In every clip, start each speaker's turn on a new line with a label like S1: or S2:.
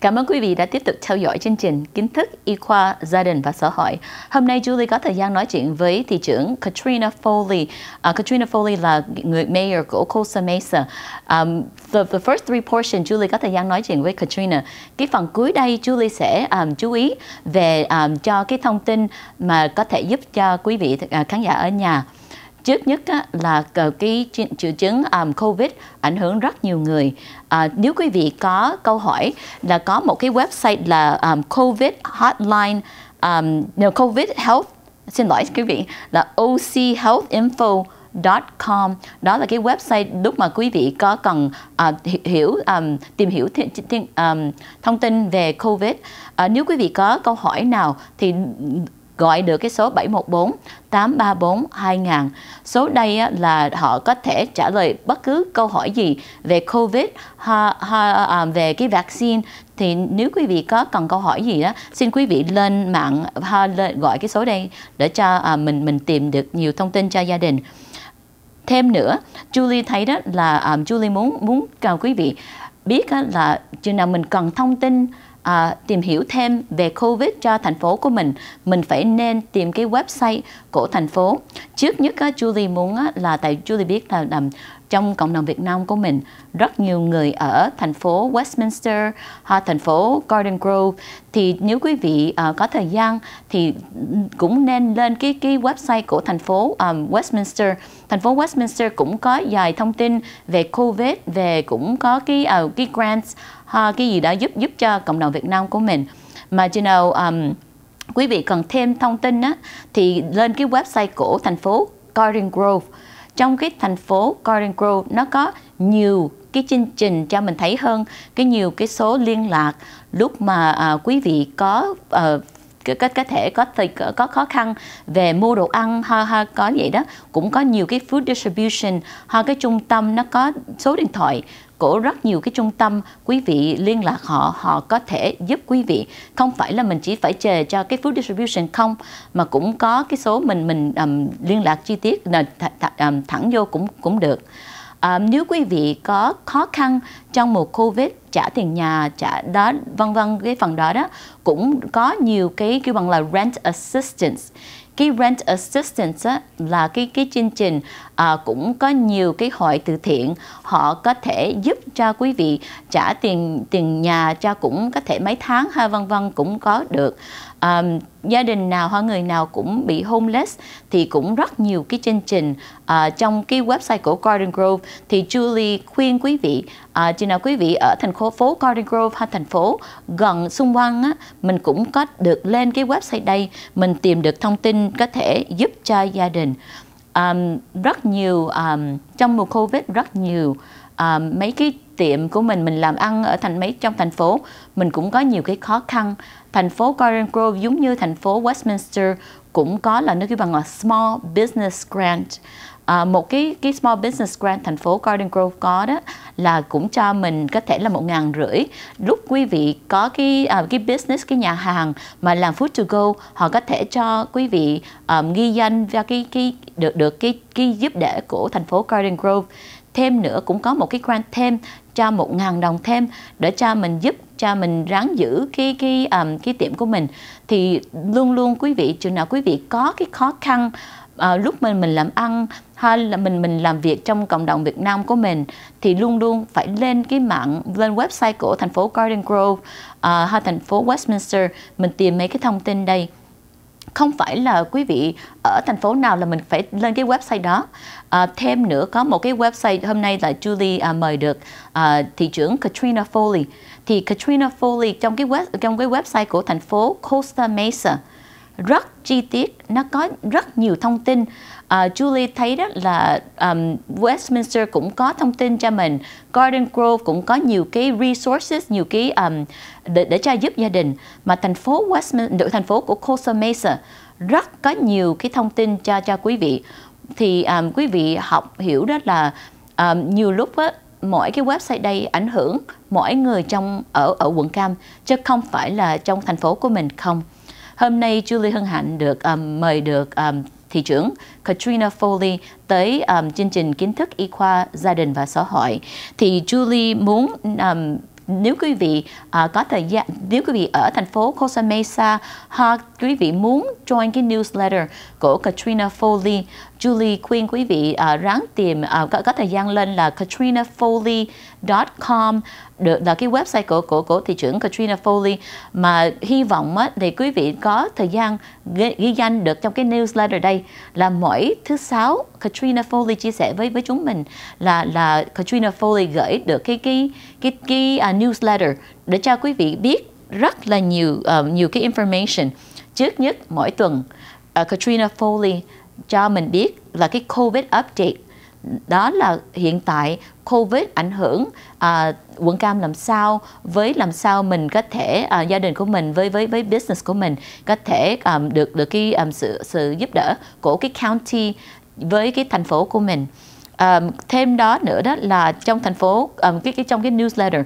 S1: Cảm ơn quý vị đã tiếp tục theo dõi chương trình Kiến thức Y khoa, Gia đình và Xã hội. Hôm nay Julie có thời gian nói chuyện với thị trưởng Katrina Foley. Uh, Katrina Foley là người mayor của Costa Mesa. Um, the, the first three portion Julie có thời gian nói chuyện với Katrina. Cái phần cuối đây Julie sẽ um, chú ý về um, cho cái thông tin mà có thể giúp cho quý vị uh, khán giả ở nhà trước nhất á, là cái triệu chứng um, covid ảnh hưởng rất nhiều người à, nếu quý vị có câu hỏi là có một cái website là um, covid hotline um, no, covid health xin lỗi quý vị là ochealthinfo com đó là cái website lúc mà quý vị có cần uh, hiểu um, tìm hiểu th- th- um, thông tin về covid uh, nếu quý vị có câu hỏi nào thì gọi được cái số 714 834 2000. Số đây là họ có thể trả lời bất cứ câu hỏi gì về COVID, ha, ha, à, về cái vaccine. Thì nếu quý vị có cần câu hỏi gì đó, xin quý vị lên mạng ha, lên, gọi cái số đây để cho à, mình mình tìm được nhiều thông tin cho gia đình thêm nữa Julie thấy đó là um, Julie muốn muốn cầu quý vị biết là chừng nào mình cần thông tin à, tìm hiểu thêm về Covid cho thành phố của mình, mình phải nên tìm cái website của thành phố. Trước nhất á, Julie muốn á, là tại Julie biết là, là trong cộng đồng Việt Nam của mình rất nhiều người ở thành phố Westminster hoặc thành phố Garden Grove thì nếu quý vị uh, có thời gian thì cũng nên lên cái cái website của thành phố um, Westminster thành phố Westminster cũng có dài thông tin về COVID về cũng có cái uh, cái grants uh, cái gì đó giúp giúp cho cộng đồng Việt Nam của mình mà you know um, quý vị cần thêm thông tin á, thì lên cái website của thành phố Garden Grove trong cái thành phố Garden Grove nó có nhiều cái chương trình cho mình thấy hơn cái nhiều cái số liên lạc lúc mà à, quý vị có à, cái có, có thể có thì có khó khăn về mua đồ ăn ha ha có vậy đó cũng có nhiều cái food distribution ha cái trung tâm nó có số điện thoại của rất nhiều cái trung tâm quý vị liên lạc họ họ có thể giúp quý vị không phải là mình chỉ phải chờ cho cái food distribution không mà cũng có cái số mình mình um, liên lạc chi tiết là th th um, thẳng vô cũng cũng được à, nếu quý vị có khó khăn trong mùa covid trả tiền nhà trả đó vân vân cái phần đó đó cũng có nhiều cái kêu bằng là rent assistance cái rent assistance á, là cái cái chương trình à, cũng có nhiều cái hội từ thiện họ có thể giúp cho quý vị trả tiền tiền nhà cho cũng có thể mấy tháng ha vân vân cũng có được um, gia đình nào hoặc người nào cũng bị homeless thì cũng rất nhiều cái chương trình uh, trong cái website của Garden Grove thì Julie khuyên quý vị uh, chừng nào quý vị ở thành phố phố Garden Grove hay thành phố gần xung quanh á, mình cũng có được lên cái website đây mình tìm được thông tin có thể giúp cho gia đình um, rất nhiều um, trong mùa Covid rất nhiều à, mấy cái tiệm của mình mình làm ăn ở thành mấy trong thành phố mình cũng có nhiều cái khó khăn thành phố Garden Grove giống như thành phố Westminster cũng có là nó kêu bằng là small business grant à, ờ, một cái cái small business grant thành phố Garden Grove có đó là cũng cho mình có thể là một ngàn rưỡi lúc quý vị có cái à, cái business cái nhà hàng mà làm food to go họ có thể cho quý vị um, ghi danh và cái cái được được cái cái giúp đỡ của thành phố Garden Grove thêm nữa cũng có một cái grant thêm cho một ngàn đồng thêm để cho mình giúp cho mình ráng giữ cái cái um, cái tiệm của mình thì luôn luôn quý vị chừng nào quý vị có cái khó khăn à, lúc mình mình làm ăn hay là mình mình làm việc trong cộng đồng Việt Nam của mình thì luôn luôn phải lên cái mạng lên website của thành phố Garden Grove uh, hay thành phố Westminster mình tìm mấy cái thông tin đây không phải là quý vị ở thành phố nào là mình phải lên cái website đó à, thêm nữa có một cái website hôm nay là Julie à, mời được à, thị trưởng Katrina Foley thì Katrina Foley trong cái web trong cái website của thành phố Costa Mesa rất chi tiết nó có rất nhiều thông tin uh, Julie thấy đó là um, Westminster cũng có thông tin cho mình Garden Grove cũng có nhiều cái resources nhiều cái um, để, để cho giúp gia đình mà thành phố Westminster thành phố của Costa Mesa rất có nhiều cái thông tin cho cho quý vị thì um, quý vị học hiểu đó là um, nhiều lúc á, mỗi cái website đây ảnh hưởng mỗi người trong ở ở quận cam chứ không phải là trong thành phố của mình không Hôm nay Julie Hân Hạnh được um, mời được um, thị trưởng Katrina Foley tới um, chương trình kiến thức y khoa gia đình và xã hội thì Julie muốn um, nếu quý vị uh, có thời gian nếu quý vị ở thành phố Costa Mesa hoặc quý vị muốn join cái newsletter của Katrina Foley Julie khuyên quý vị uh, ráng tìm uh, có, có thời gian lên là katrinafoley.com được là cái website của của của thị trưởng Katrina Foley mà hy vọng á, thì quý vị có thời gian ghi, ghi danh được trong cái newsletter đây là mỗi thứ sáu Katrina Foley chia sẻ với với chúng mình là là Katrina Foley gửi được cái cái cái cái uh, newsletter để cho quý vị biết rất là nhiều uh, nhiều cái information trước nhất mỗi tuần uh, Katrina Foley cho mình biết là cái COVID update đó là hiện tại covid ảnh hưởng à, quận cam làm sao với làm sao mình có thể à, gia đình của mình với với với business của mình có thể um, được được cái um, sự sự giúp đỡ của cái county với cái thành phố của mình um, thêm đó nữa đó là trong thành phố um, cái cái trong cái newsletter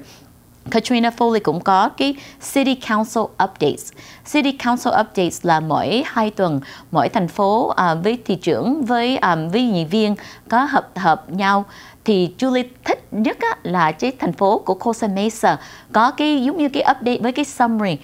S1: Katrina Foley cũng có cái City Council Updates. City Council Updates là mỗi hai tuần mỗi thành phố uh, với thị trưởng với um, với nghị viên có hợp hợp nhau thì Julie thích nhất á, là cái thành phố của Costa Mesa có cái giống như cái update với cái summary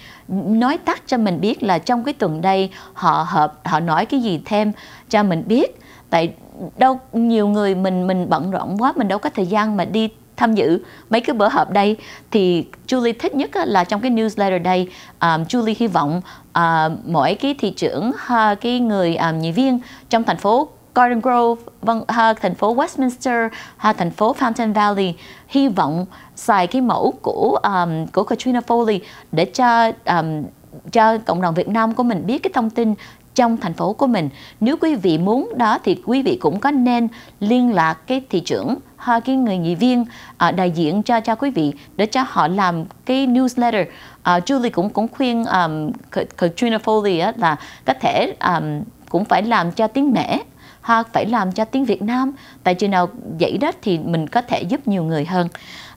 S1: nói tắt cho mình biết là trong cái tuần đây họ hợp họ nói cái gì thêm cho mình biết tại đâu nhiều người mình mình bận rộn quá mình đâu có thời gian mà đi tham dự mấy cái bữa họp đây thì Julie thích nhất là trong cái newsletter đây um, Julie hy vọng uh, mỗi cái thị trưởng ha, cái người um, nhị viên trong thành phố Garden Grove, vâng, ha, thành phố Westminster, ha, thành phố Fountain Valley hy vọng xài cái mẫu của um, của Katrina Foley để cho um, cho cộng đồng Việt Nam của mình biết cái thông tin trong thành phố của mình. Nếu quý vị muốn đó thì quý vị cũng có nên liên lạc cái thị trưởng hoặc cái người nghị viên uh, đại diện cho cho quý vị để cho họ làm cái newsletter. Uh, Julie cũng cũng khuyên um, Katrina Foley á, là có thể um, cũng phải làm cho tiếng mẹ hoặc phải làm cho tiếng Việt Nam. Tại chừng nào vậy đó thì mình có thể giúp nhiều người hơn.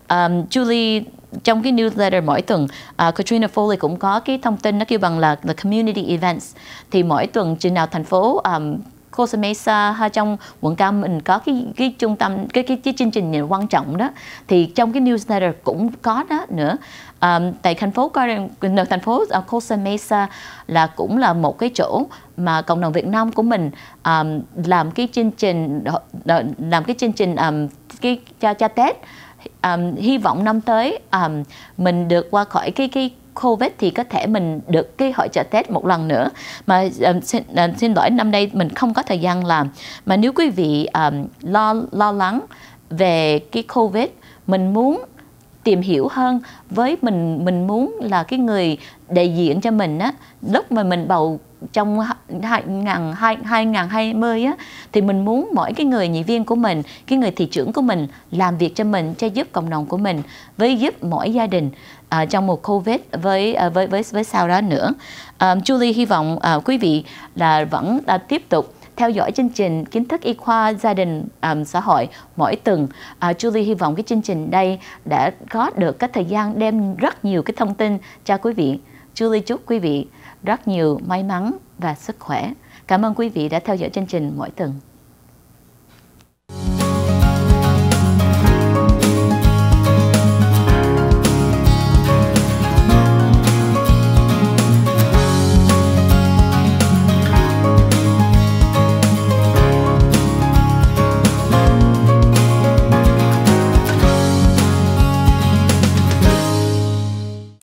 S1: Um, Julie trong cái newsletter mỗi tuần uh, Katrina Foley cũng có cái thông tin nó kêu bằng là the community events thì mỗi tuần chừng nào thành phố um, Costa Mesa hay trong quận Cam mình có cái cái trung tâm cái cái, cái chương trình quan trọng đó thì trong cái newsletter cũng có đó nữa um, tại thành phố thành phố ờ, Costa Mesa là cũng là một cái chỗ mà cộng đồng Việt Nam của mình um, làm cái chương trình làm cái chương trình um, cái cha cha Tết um, hy vọng năm tới um, mình được qua khỏi cái cái covid thì có thể mình được cái hội trợ tết một lần nữa mà um, xin, um, xin lỗi năm nay mình không có thời gian làm mà nếu quý vị um, lo lo lắng về cái covid mình muốn tìm hiểu hơn với mình mình muốn là cái người đại diện cho mình á lúc mà mình bầu trong hai ngàn hai hai ngàn hai mươi á thì mình muốn mỗi cái người nhị viên của mình cái người thị trưởng của mình làm việc cho mình cho giúp cộng đồng của mình với giúp mỗi gia đình uh, trong một covid với uh, với với với sau đó nữa um, Julie hy vọng uh, quý vị là vẫn uh, tiếp tục theo dõi chương trình kiến thức y khoa gia đình um, xã hội mỗi tuần. Uh, Julie hy vọng cái chương trình đây đã có được cái thời gian đem rất nhiều cái thông tin cho quý vị. Julie chúc quý vị rất nhiều may mắn và sức khỏe. Cảm ơn quý vị đã theo dõi chương trình mỗi tuần.